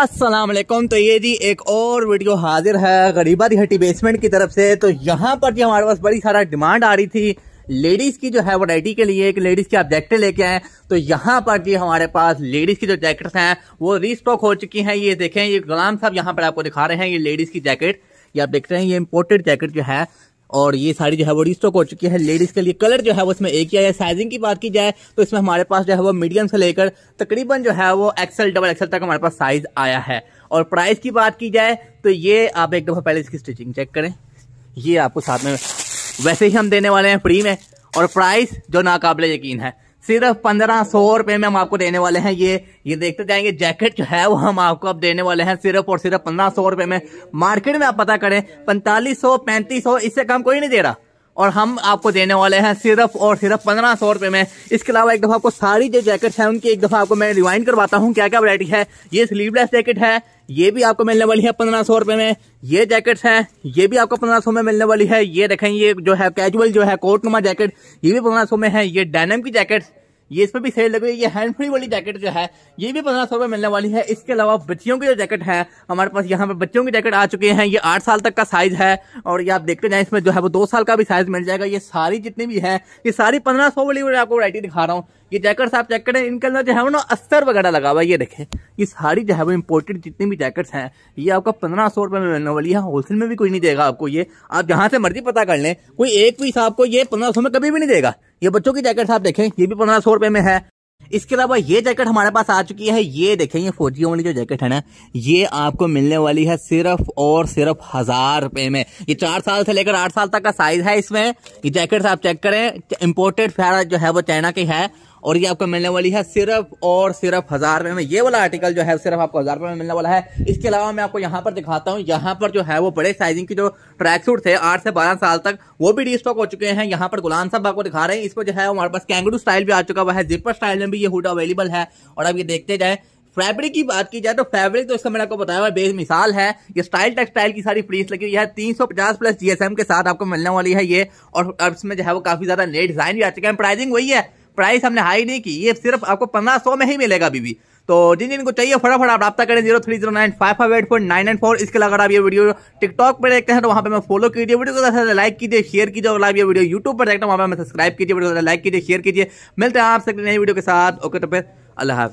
अस्सलाम वालेकुम तो ये जी एक और वीडियो हाजिर है गरीबा दी हट्टी बेसमेंट की तरफ से तो यहाँ पर जो हमारे पास बड़ी सारा डिमांड आ रही थी लेडीज़ की जो है वराइटी के लिए एक लेडीज़ की आप जैकेट लेके आए तो यहाँ पर जी हमारे पास लेडीज़ की जो जैकेट हैं वो रीस्टॉक हो चुकी हैं ये देखें ये गुलाम साहब यहाँ पर आपको दिखा रहे हैं ये लेडीज़ की जैकेट ये आप देख रहे हैं ये इम्पोर्टेड जैकेट जो है और ये साड़ी जो है वो रिस्टॉक हो चुकी है लेडीज़ के लिए कलर जो है वो इसमें एक ही आया साइजिंग की बात की जाए तो इसमें हमारे पास जो है वो मीडियम से लेकर तकरीबन जो है वो एक्सल डबल एक्सल तक हमारे पास साइज आया है और प्राइस की बात की जाए तो ये आप एक दफ़ा पहले इसकी स्टिचिंग चेक करें ये आपको साथ में वैसे ही हम देने वाले हैं फ्री में और प्राइस जो नाकबले यकीन है सिर्फ पंद्रह सौ रुपए में हम आपको देने वाले हैं ये ये देखते जाएंगे जैकेट जो है वो हम आपको अब देने वाले हैं सिर्फ और सिर्फ पंद्रह सौ रुपए में मार्केट में आप पता करें पैंतालीस सौ पैंतीस सौ इससे कम कोई नहीं दे रहा और हम आपको देने वाले हैं सिर्फ और सिर्फ पंद्रह सौ रुपए में इसके अलावा एक दफ़ा आपको सारी जो जैकेट्स हैं उनकी एक दफ़ा आपको मैं रिवाइंड करवाता हूँ क्या क्या वरायटी है ये स्लीवलेस जैकेट है ये भी आपको मिलने वाली है पंद्रह सौ रुपये में ये जैकेट्स हैं ये भी आपको पंद्रह सौ में मिलने वाली है ये देखें ये जो है कैजुअल जो है कोट जैकेट ये भी पंद्रह सौ में है ये डेनम की जैकेट्स ये इस पर भी सेल लग रही है ये हैंड फ्री वाली जैकेट जो है ये भी पंद्रह सौ मिलने वाली है इसके अलावा बच्चियों की जो जैकेट है हमारे पास यहाँ पे बच्चों की जैकेट आ चुके हैं ये आठ साल तक का साइज है और ये आप देखते जाए इसमें जो है वो दो साल का भी साइज मिल जाएगा ये सारी जितनी भी है ये सारी पंद्रह सौ वाली आपको वरायटी दिखा रहा हूँ ये जैकेट्स आप चेक करें इनके अंदर जो है ना अस्तर वगैरह लगा हुआ है ये देखें ये सारी जो है वो इम्पोर्टेड जितनी भी जैकेट्स हैं ये आपका पंद्रह सौ रुपये में मिलने वाली है होलसेल में भी कोई नहीं देगा आपको ये आप जहाँ से मर्जी पता कर लें कोई एक पीस आपको ये पंद्रह सौ में कभी भी नहीं देगा ये बच्चों की जैकेट आप देखें ये भी पंद्रह सौ रुपए में है इसके अलावा ये जैकेट हमारे पास आ चुकी है ये देखें ये फौजियों वाली जो जैकेट है ना ये आपको मिलने वाली है सिर्फ और सिर्फ हजार रुपए में ये चार साल से लेकर आठ साल तक का साइज है इसमें ये जैकेट आप चेक करें इम्पोर्टेड फैरा जो है वो चाइना की है और ये आपको मिलने वाली है सिर्फ और सिर्फ हज़ार रुपये में ये वाला आर्टिकल जो है सिर्फ आपको हज़ार रुपये में मिलने वाला है इसके अलावा मैं आपको यहाँ पर दिखाता हूँ यहाँ पर जो है वो बड़े साइजिंग की जो ट्रैक सूट थे आठ से बारह साल तक वो भी डी स्टॉक हो चुके हैं यहाँ पर गुलाम साहब आपको दिखा रहे हैं इस पर जो है हमारे पास कैंगडू स्टाइल भी आ चुका हुआ है जिपर स्टाइल में भी ये हुड अवेलेबल है और अब ये देखते जाए फैब्रिक की बात की जाए तो फैब्रिक तो इसका मैंने आपको बताया हुआ बेमिसाल है ये स्टाइल टेक्सटाइल की सारी फ्रीस लगी हुई है 350 प्लस जीएसएम के साथ आपको मिलने वाली है ये और इसमें जो है वो काफी ज्यादा नए डिजाइन भी आ चुके हैं प्राइसिंग वही है प्राइस हमने हाई नहीं की ये सिर्फ आपको पंद्रह सौ में ही मिलेगा अभी भी तो जिन जिनको चाहिए फटाफट आप रब्ता करें zero three zero nine five five eight four nine nine four इसके अगर आप ये वीडियो तो टिकटॉक पर देखते हैं तो वहाँ पे मैं फॉलो कीजिए वीडियो को साथ लाइक कीजिए शेयर कीजिए और आप ये वीडियो यूट्यूब पर देखते हैं वहाँ पर सब्सक्राइब कीजिए वीडियो को लाइक कीजिए शेयर कीजिए मिलते हैं आपसे नई वीडियो के साथ ओके तो फिर अल्लाह